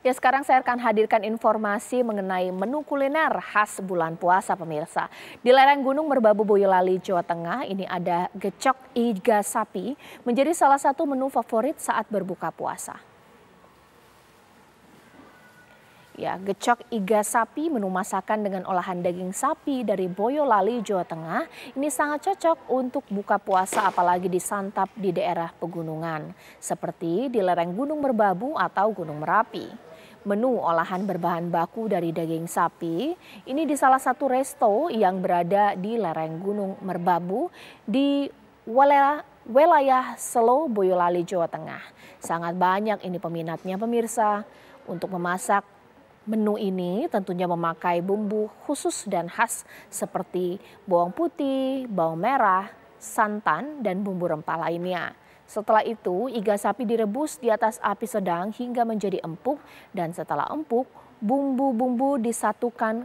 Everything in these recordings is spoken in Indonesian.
Ya sekarang saya akan hadirkan informasi mengenai menu kuliner khas bulan puasa pemirsa. Di lereng Gunung Merbabu Boyolali, Jawa Tengah ini ada gecok iga sapi menjadi salah satu menu favorit saat berbuka puasa. Ya, gecok iga sapi menu masakan dengan olahan daging sapi dari Boyolali, Jawa Tengah. Ini sangat cocok untuk buka puasa apalagi disantap di daerah pegunungan. Seperti di lereng Gunung Merbabu atau Gunung Merapi menu olahan berbahan baku dari daging sapi ini di salah satu resto yang berada di lereng Gunung Merbabu di Walela wilayah Selo, Boyolali, Jawa Tengah. Sangat banyak ini peminatnya pemirsa. Untuk memasak menu ini tentunya memakai bumbu khusus dan khas seperti bawang putih, bawang merah, santan, dan bumbu rempah lainnya. Setelah itu, iga sapi direbus di atas api sedang hingga menjadi empuk dan setelah empuk, bumbu-bumbu disatukan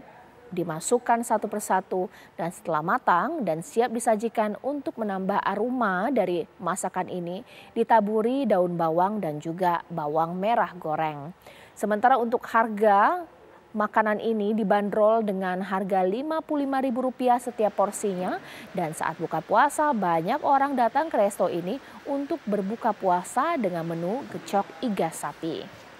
dimasukkan satu persatu dan setelah matang dan siap disajikan untuk menambah aroma dari masakan ini ditaburi daun bawang dan juga bawang merah goreng. Sementara untuk harga Makanan ini dibanderol dengan harga Rp55.000 setiap porsinya dan saat buka puasa banyak orang datang ke resto ini untuk berbuka puasa dengan menu kecok iga sapi.